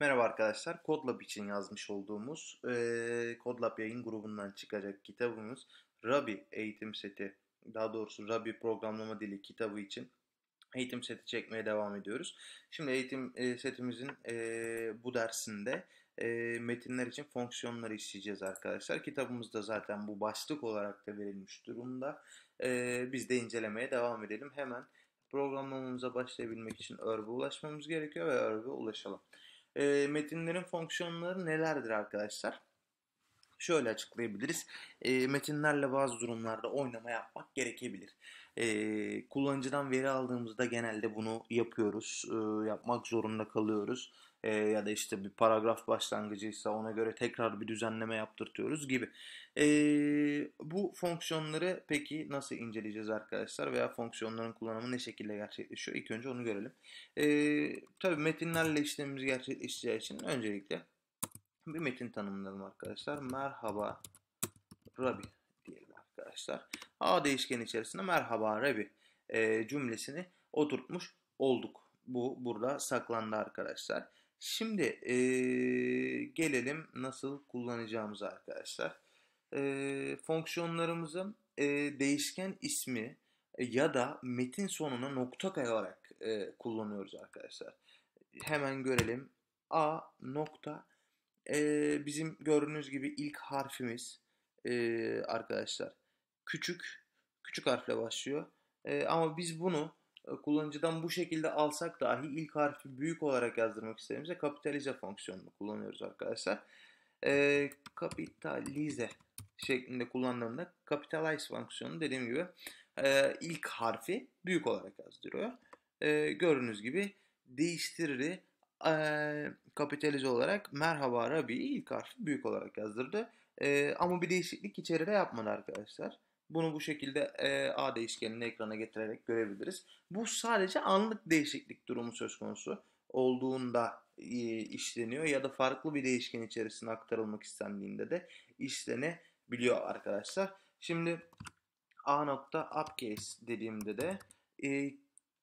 Merhaba arkadaşlar, Kodlab için yazmış olduğumuz e, Kodlab yayın grubundan çıkacak kitabımız Rabi eğitim seti, daha doğrusu Rabi programlama dili kitabı için eğitim seti çekmeye devam ediyoruz. Şimdi eğitim e, setimizin e, bu dersinde e, metinler için fonksiyonları işleyeceğiz arkadaşlar. Kitabımızda zaten bu başlık olarak da verilmiş durumda. E, biz de incelemeye devam edelim. Hemen programlamamıza başlayabilmek için örbe ulaşmamız gerekiyor ve örbe ulaşalım metinlerin fonksiyonları nelerdir arkadaşlar? şöyle açıklayabiliriz. E, metinlerle bazı durumlarda oynama yapmak gerekebilir. E, kullanıcıdan veri aldığımızda genelde bunu yapıyoruz. E, yapmak zorunda kalıyoruz. E, ya da işte bir paragraf başlangıcıysa ona göre tekrar bir düzenleme yaptırtıyoruz gibi. E, bu fonksiyonları peki nasıl inceleyeceğiz arkadaşlar veya fonksiyonların kullanımı ne şekilde gerçekleşiyor? İlk önce onu görelim. E, tabii metinlerle işlemimiz gerçekleşeceği için öncelikle bir metin tanımlayalım arkadaşlar. Merhaba Rabbi diyelim arkadaşlar. A değişken içerisinde merhaba Rabbi e, cümlesini oturtmuş olduk. Bu burada saklandı arkadaşlar. Şimdi e, gelelim nasıl kullanacağımız arkadaşlar. E, fonksiyonlarımızı e, değişken ismi e, ya da metin sonuna nokta olarak e, kullanıyoruz arkadaşlar. Hemen görelim. A nokta e, bizim gördüğünüz gibi ilk harfimiz e, arkadaşlar küçük küçük harfle başlıyor. E, ama biz bunu e, kullanıcıdan bu şekilde alsak dahi ilk harfi büyük olarak yazdırmak istediğimizde kapitalize fonksiyonunu kullanıyoruz arkadaşlar. E, kapitalize şeklinde kullandığında capitalize fonksiyonu dediğim gibi e, ilk harfi büyük olarak yazdırıyor. E, gördüğünüz gibi değiştiriri e, kapitalize olarak merhaba Rabi'yi ilk harfi büyük olarak yazdırdı. E, ama bir değişiklik içeride yapmadı arkadaşlar. Bunu bu şekilde e, A değişkenini ekrana getirerek görebiliriz. Bu sadece anlık değişiklik durumu söz konusu olduğunda e, işleniyor ya da farklı bir değişken içerisine aktarılmak istendiğinde de işlenebiliyor arkadaşlar. Şimdi A nokta upcase dediğimde de e,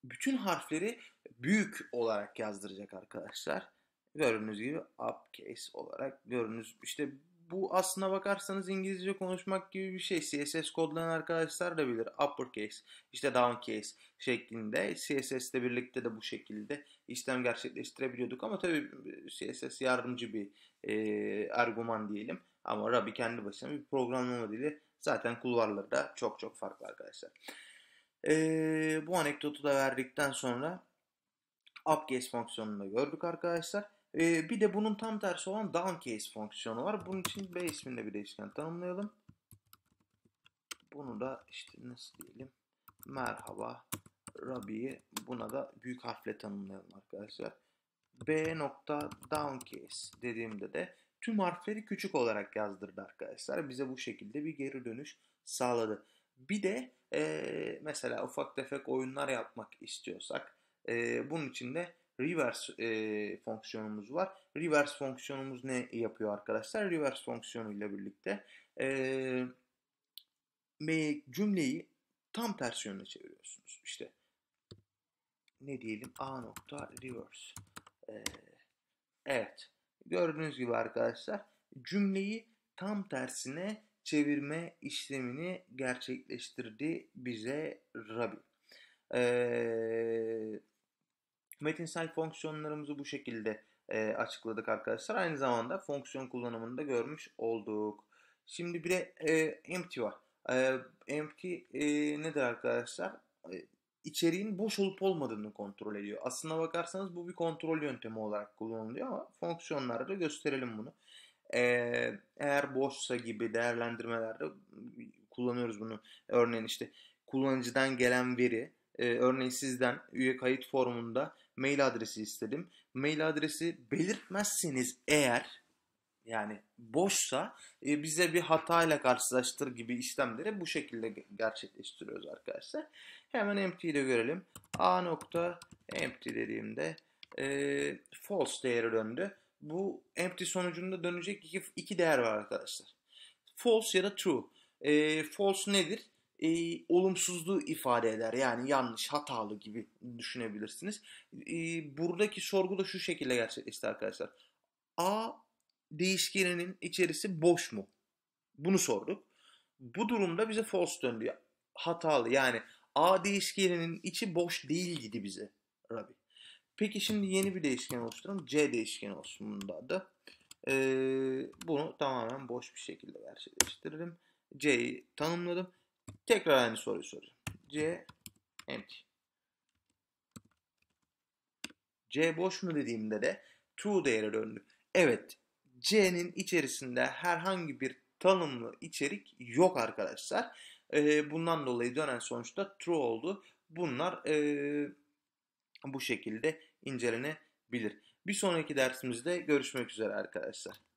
bütün harfleri büyük olarak yazdıracak arkadaşlar. Gördüğünüz gibi upcase olarak görünüz. İşte bu aslına bakarsanız İngilizce konuşmak gibi bir şey. CSS kodlayan arkadaşlar da bilir. Uppercase, işte downcase şeklinde. CSS birlikte de bu şekilde işlem gerçekleştirebiliyorduk. Ama tabii CSS yardımcı bir e, argüman diyelim. Ama Ruby kendi başına bir programlama dili. Zaten kulvarları da çok çok farklı arkadaşlar. E, bu anekdotu da verdikten sonra upcase fonksiyonunu gördük arkadaşlar. E, bir de bunun tam tersi olan downcase fonksiyonu var. Bunun için B isminde bir değişken tanımlayalım. Bunu da işte nasıl diyelim. Merhaba Rabi'yi buna da büyük harfle tanımlayalım arkadaşlar. B nokta downcase dediğimde de tüm harfleri küçük olarak yazdırdı arkadaşlar. Bize bu şekilde bir geri dönüş sağladı. Bir de e, mesela ufak tefek oyunlar yapmak istiyorsak e, bunun için de reverse e, fonksiyonumuz var. Reverse fonksiyonumuz ne yapıyor arkadaşlar? Reverse fonksiyonuyla birlikte e, cümleyi tam tersi yöne çeviriyorsunuz. İşte ne diyelim a nokta reverse. Ee, evet. Gördüğünüz gibi arkadaşlar cümleyi tam tersine çevirme işlemini gerçekleştirdi bize Rabi. Ee, Metinsel fonksiyonlarımızı bu şekilde e, açıkladık arkadaşlar. Aynı zamanda fonksiyon kullanımını da görmüş olduk. Şimdi bir de e, empty var. E, empty e, nedir arkadaşlar? E, boş olup olmadığını kontrol ediyor. Aslına bakarsanız bu bir kontrol yöntemi olarak kullanılıyor ama fonksiyonlarda da gösterelim bunu. E, eğer boşsa gibi değerlendirmelerde kullanıyoruz bunu. Örneğin işte kullanıcıdan gelen veri, e, örneğin sizden üye kayıt formunda mail adresi istedim. Mail adresi belirtmezseniz eğer yani boşsa e, bize bir hatayla karşılaştır gibi işlemleri bu şekilde gerçekleştiriyoruz arkadaşlar. Hemen empty ile görelim. A nokta empty dediğimde e, false değeri döndü. Bu empty sonucunda dönecek iki, iki değer var arkadaşlar. False ya da true. E, false nedir? e, olumsuzluğu ifade eder. Yani yanlış, hatalı gibi düşünebilirsiniz. E, buradaki sorgu da şu şekilde gerçekleşti arkadaşlar. A değişkeninin içerisi boş mu? Bunu sorduk. Bu durumda bize false döndü. Hatalı yani A değişkeninin içi boş değil değildi bize Rabbi. Peki şimdi yeni bir değişken oluşturalım. C değişkeni olsun bunun da adı. Ee, bunu tamamen boş bir şekilde gerçekleştiririm. C'yi tanımladım. Tekrar aynı soruyu soruyorum. C empty. C boş mu dediğimde de true değeri döndü. Evet C'nin içerisinde herhangi bir tanımlı içerik yok arkadaşlar. E, bundan dolayı dönen sonuçta true oldu. Bunlar e, bu şekilde incelenebilir. Bir sonraki dersimizde görüşmek üzere arkadaşlar.